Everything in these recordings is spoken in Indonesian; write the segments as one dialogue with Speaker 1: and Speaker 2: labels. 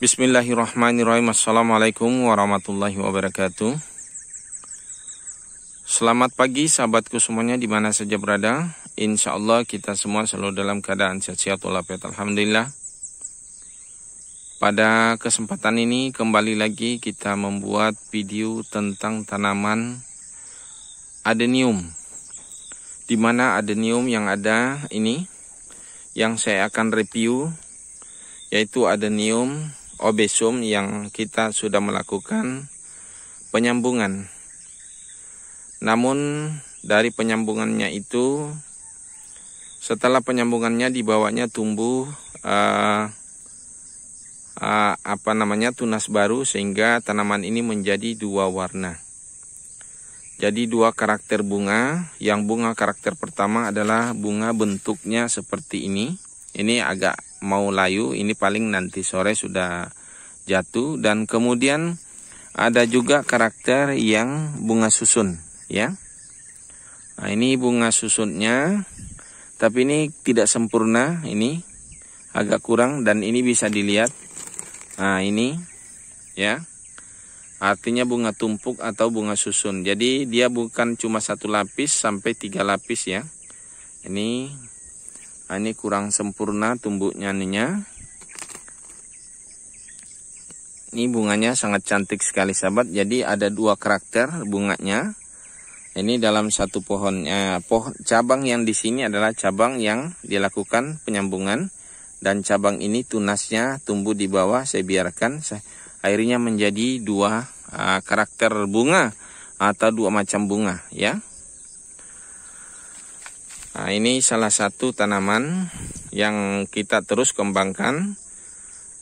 Speaker 1: Bismillahirrahmanirrahim. Assalamualaikum warahmatullahi wabarakatuh. Selamat pagi sahabatku semuanya di mana saja berada. Insya Allah kita semua selalu dalam keadaan sehat walafiat. Alhamdulillah. Pada kesempatan ini kembali lagi kita membuat video tentang tanaman adenium. Di mana adenium yang ada ini yang saya akan review yaitu adenium obesum yang kita sudah melakukan penyambungan. Namun dari penyambungannya itu setelah penyambungannya dibawanya tumbuh uh, uh, apa namanya tunas baru sehingga tanaman ini menjadi dua warna. Jadi dua karakter bunga, yang bunga karakter pertama adalah bunga bentuknya seperti ini. Ini agak mau layu, ini paling nanti sore sudah jatuh dan kemudian ada juga karakter yang bunga susun ya nah, ini bunga susunnya tapi ini tidak sempurna ini agak kurang dan ini bisa dilihat nah ini ya artinya bunga tumpuk atau bunga susun jadi dia bukan cuma satu lapis sampai tiga lapis ya ini nah, ini kurang sempurna tumbuhnya ininya ini bunganya sangat cantik sekali sahabat. Jadi ada dua karakter bunganya. Ini dalam satu pohonnya. pohon cabang yang di sini adalah cabang yang dilakukan penyambungan dan cabang ini tunasnya tumbuh di bawah saya biarkan saya, akhirnya menjadi dua uh, karakter bunga atau dua macam bunga ya. Nah, ini salah satu tanaman yang kita terus kembangkan.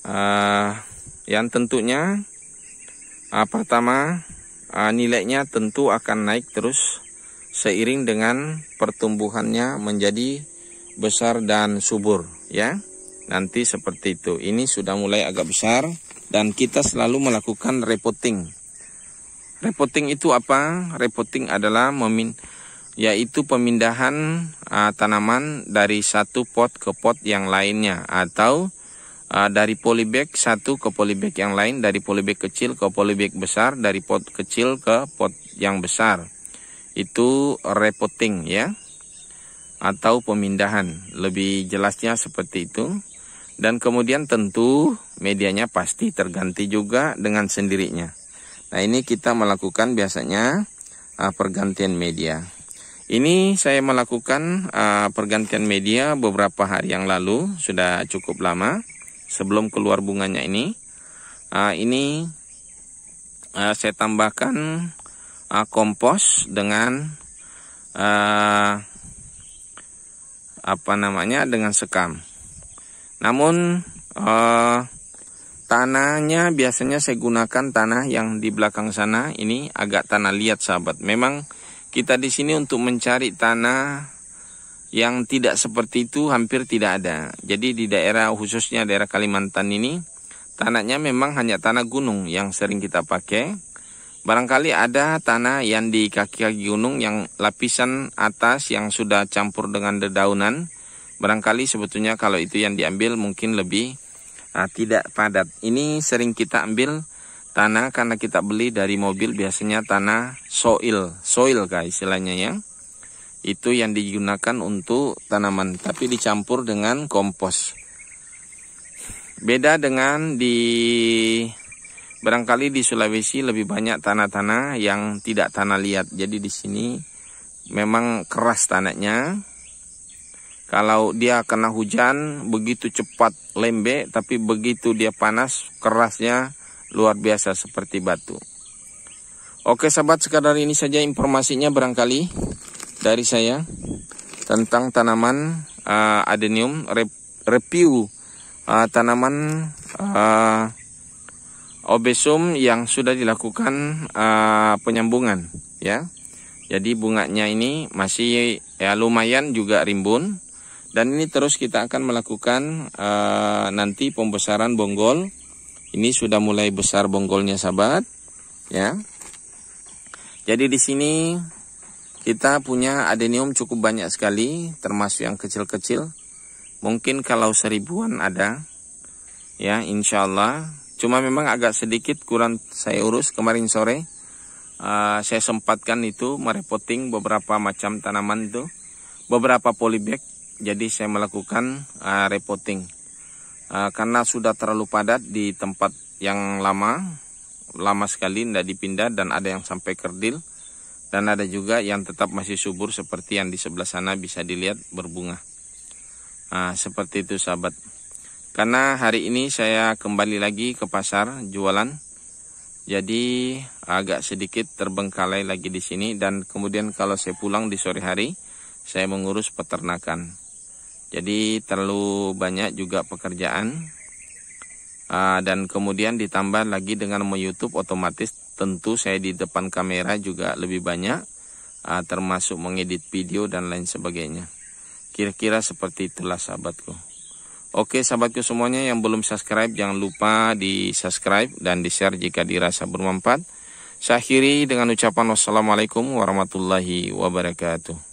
Speaker 1: Uh, yang tentunya uh, pertama uh, nilainya tentu akan naik terus seiring dengan pertumbuhannya menjadi besar dan subur ya nanti seperti itu ini sudah mulai agak besar dan kita selalu melakukan repotting repotting itu apa repotting adalah memin yaitu pemindahan uh, tanaman dari satu pot ke pot yang lainnya atau Ah, dari polybag satu ke polybag yang lain, dari polybag kecil ke polybag besar, dari pot kecil ke pot yang besar. Itu repotting ya, atau pemindahan. Lebih jelasnya seperti itu. Dan kemudian tentu medianya pasti terganti juga dengan sendirinya. Nah ini kita melakukan biasanya uh, pergantian media. Ini saya melakukan uh, pergantian media beberapa hari yang lalu, sudah cukup lama sebelum keluar bunganya ini uh, ini uh, saya tambahkan uh, kompos dengan uh, apa namanya dengan sekam namun uh, tanahnya biasanya saya gunakan tanah yang di belakang sana ini agak tanah liat sahabat memang kita di sini untuk mencari tanah yang tidak seperti itu hampir tidak ada. Jadi di daerah khususnya daerah Kalimantan ini tanahnya memang hanya tanah gunung yang sering kita pakai. Barangkali ada tanah yang di kaki-kaki gunung yang lapisan atas yang sudah campur dengan dedaunan. Barangkali sebetulnya kalau itu yang diambil mungkin lebih nah, tidak padat. Ini sering kita ambil tanah karena kita beli dari mobil biasanya tanah soil, soil guys istilahnya ya itu yang digunakan untuk tanaman tapi dicampur dengan kompos beda dengan di barangkali di Sulawesi lebih banyak tanah-tanah yang tidak tanah liat jadi di sini memang keras tanahnya kalau dia kena hujan begitu cepat lembek tapi begitu dia panas kerasnya luar biasa seperti batu Oke sahabat sekadar ini saja informasinya barangkali dari saya tentang tanaman uh, adenium rep, review uh, tanaman uh, obesum yang sudah dilakukan uh, penyambungan ya jadi bunganya ini masih ya lumayan juga rimbun dan ini terus kita akan melakukan uh, nanti pembesaran bonggol ini sudah mulai besar bonggolnya sahabat ya jadi di sini kita punya adenium cukup banyak sekali, termasuk yang kecil-kecil. Mungkin kalau seribuan ada, ya insya Allah. Cuma memang agak sedikit kurang saya urus kemarin sore. Uh, saya sempatkan itu merepoting beberapa macam tanaman itu, beberapa polybag. Jadi saya melakukan uh, repoting uh, karena sudah terlalu padat di tempat yang lama, lama sekali tidak dipindah dan ada yang sampai kerdil dan ada juga yang tetap masih subur seperti yang di sebelah sana bisa dilihat berbunga. Nah, seperti itu sahabat. Karena hari ini saya kembali lagi ke pasar jualan. Jadi agak sedikit terbengkalai lagi di sini dan kemudian kalau saya pulang di sore hari saya mengurus peternakan. Jadi terlalu banyak juga pekerjaan uh, dan kemudian ditambah lagi dengan YouTube otomatis tentu saya di depan kamera juga lebih banyak uh, termasuk mengedit video dan lain sebagainya kira-kira seperti itulah sahabatku Oke sahabatku semuanya yang belum subscribe jangan lupa di subscribe dan di share jika dirasa bermanfaat. Saya akhiri dengan ucapan wassalamualaikum warahmatullahi wabarakatuh.